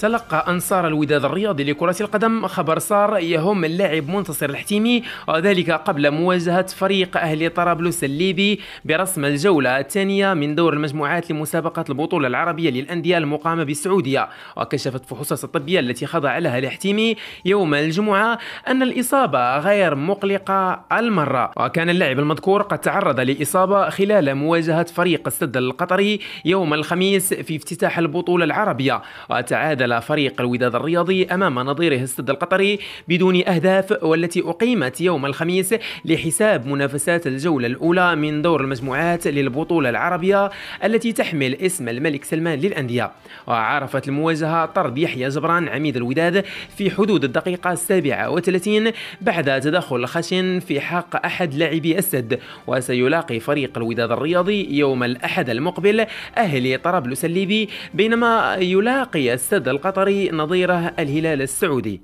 تلقى أنصار الوداد الرياضي لكرة القدم خبر صار يهم اللاعب منتصر الحتيمي وذلك قبل مواجهة فريق أهلي طرابلس الليبي برسم الجولة الثانية من دور المجموعات لمسابقة البطولة العربية للأندية المقامة بالسعودية وكشفت فحوصات الطبية التي خضع لها الحتيمي يوم الجمعة أن الإصابة غير مقلقة المرة وكان اللاعب المذكور قد تعرض لإصابة خلال مواجهة فريق السد القطري يوم الخميس في افتتاح البطولة العربية وتعادل سجل فريق الوداد الرياضي أمام نظيره السد القطري بدون أهداف والتي أقيمت يوم الخميس لحساب منافسات الجولة الأولى من دور المجموعات للبطولة العربية التي تحمل اسم الملك سلمان للأندية وعرفت المواجهة طرد يحيى جبران عميد الوداد في حدود الدقيقة 37 بعد تدخل خشن في حق أحد لاعبي السد وسيلاقي فريق الوداد الرياضي يوم الأحد المقبل أهلي طرابلس الليبي بينما يلاقي السد القطري نظيره الهلال السعودي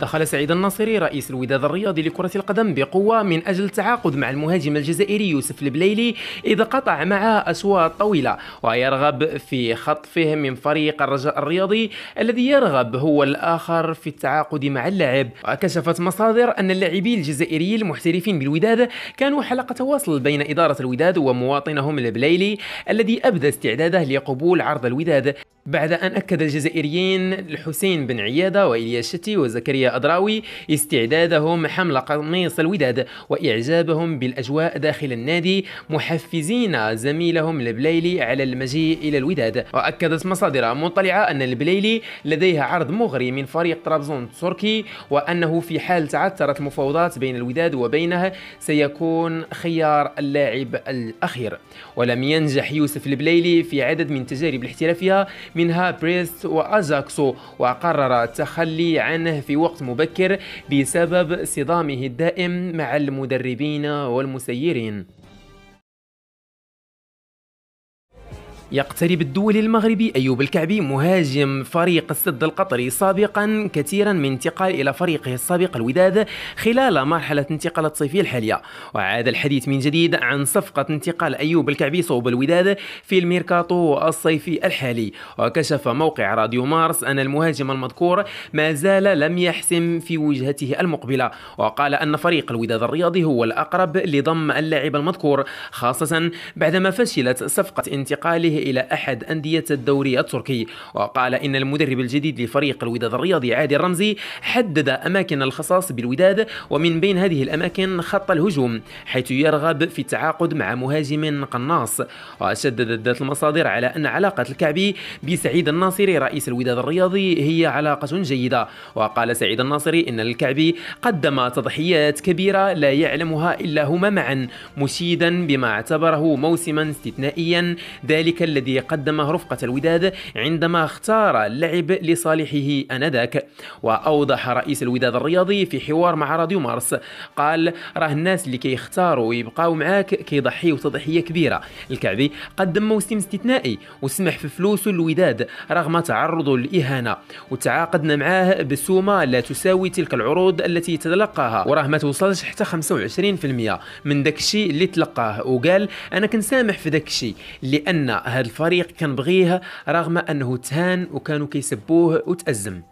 دخل سعيد الناصري رئيس الوداد الرياضي لكرة القدم بقوة من أجل التعاقد مع المهاجم الجزائري يوسف البليلي إذا قطع معه أشواط طويلة ويرغب في خطفه من فريق الرجاء الرياضي الذي يرغب هو الآخر في التعاقد مع اللاعب وكشفت مصادر أن اللاعبين الجزائريين المحترفين بالوداد كانوا حلقة تواصل بين إدارة الوداد ومواطنهم البليلي الذي أبدى استعداده لقبول عرض الوداد بعد أن أكد الجزائريين الحسين بن عيادة الشتي وزكريا أدراوي استعدادهم حمل قميص الوداد وإعجابهم بالأجواء داخل النادي محفزين زميلهم البليلي على المجيء إلى الوداد وأكدت مصادر مطلعة أن البليلي لديه عرض مغري من فريق طرابزون تركي وأنه في حال تعثرت المفاوضات بين الوداد وبينها سيكون خيار اللاعب الأخير ولم ينجح يوسف البليلي في عدد من تجارب الاحترافية منها بريست وأزاكسو وقرر التخلي عنه في وقت مبكر بسبب صدامه الدائم مع المدربين والمسيرين يقترب الدولي المغربي أيوب الكعبي مهاجم فريق السد القطري سابقا كثيرا من انتقال إلى فريقه السابق الوداد خلال مرحلة انتقال الصيفية الحالية وعاد الحديث من جديد عن صفقة انتقال أيوب الكعبي صوب الوداد في الميركاتو الصيفي الحالي وكشف موقع راديو مارس أن المهاجم المذكور ما زال لم يحسم في وجهته المقبلة وقال أن فريق الوداد الرياضي هو الأقرب لضم اللاعب المذكور خاصة بعدما فشلت صفقة انتقاله إلى أحد أندية الدوري التركي وقال إن المدرب الجديد لفريق الوداد الرياضي عادل الرمزي حدد أماكن الخصاص بالوداد ومن بين هذه الأماكن خط الهجوم حيث يرغب في التعاقد مع مهاجم قناص وشددت ذات المصادر على أن علاقة الكعبي بسعيد الناصري رئيس الوداد الرياضي هي علاقة جيدة وقال سعيد الناصري إن الكعبي قدم تضحيات كبيرة لا يعلمها إلا هما معا مشيدا بما اعتبره موسما استثنائيا ذلك الذي قدمه رفقة الوداد عندما اختار اللعب لصالحه آنذاك وأوضح رئيس الوداد الرياضي في حوار مع راديو مارس قال راه الناس اللي كيختاروا ويبقاو معاك كيضحيوا تضحية كبيرة الكعبي قدم موسم استثنائي وسمح في فلوس للوداد رغم تعرضه للإهانة وتعاقدنا معاه بسومة لا تساوي تلك العروض التي تتلقاها وراه ما توصلش حتى 25% من داكشي اللي تلقاه وقال انا كنسامح في داكشي لان هذا الفريق كان بغيها رغم انه تهان وكانوا كيسبوه وتازم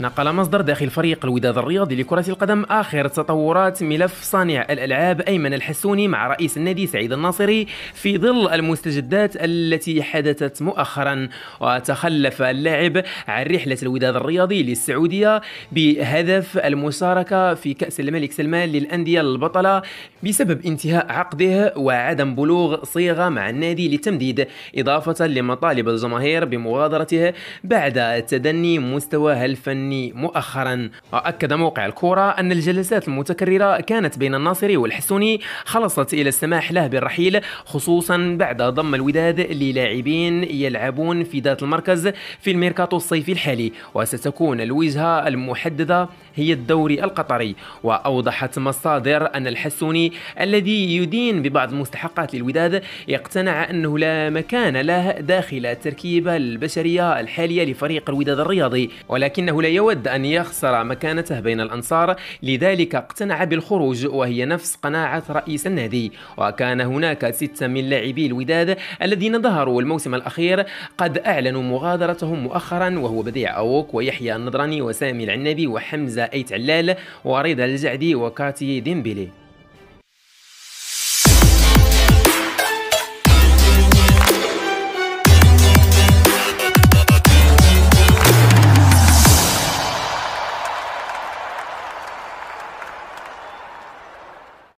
نقل مصدر داخل فريق الوداد الرياضي لكرة القدم آخر تطورات ملف صانع الألعاب أيمن الحسوني مع رئيس النادي سعيد الناصري في ظل المستجدات التي حدثت مؤخرا وتخلف اللاعب عن رحلة الوداد الرياضي للسعودية بهدف المشاركة في كأس الملك سلمان للأندية البطلة بسبب انتهاء عقده وعدم بلوغ صيغة مع النادي للتمديد إضافة لمطالب الجماهير بمغادرته بعد تدني مستواه الفني الفني مؤخرا وأكد موقع الكورة أن الجلسات المتكررة كانت بين الناصري والحسوني خلصت إلى السماح له بالرحيل خصوصا بعد ضم الوداد للاعبين يلعبون في ذات المركز في الميركاتو الصيفي الحالي وستكون الوجهة المحددة هي الدوري القطري وأوضحت مصادر أن الحسوني الذي يدين ببعض مستحقات للوداد يقتنع أنه لا مكان له داخل التركيبة البشرية الحالية لفريق الوداد الرياضي ولكنه لا يود أن يخسر مكانته بين الأنصار لذلك اقتنع بالخروج وهي نفس قناعة رئيس النادي وكان هناك ستة من لاعبي الوداد الذين ظهروا الموسم الأخير قد أعلنوا مغادرتهم مؤخرا وهو بديع أوك ويحيى النضراني وسامي العنبي وحمزة أيت علال ورضا الجعدي وكاتي ديمبلي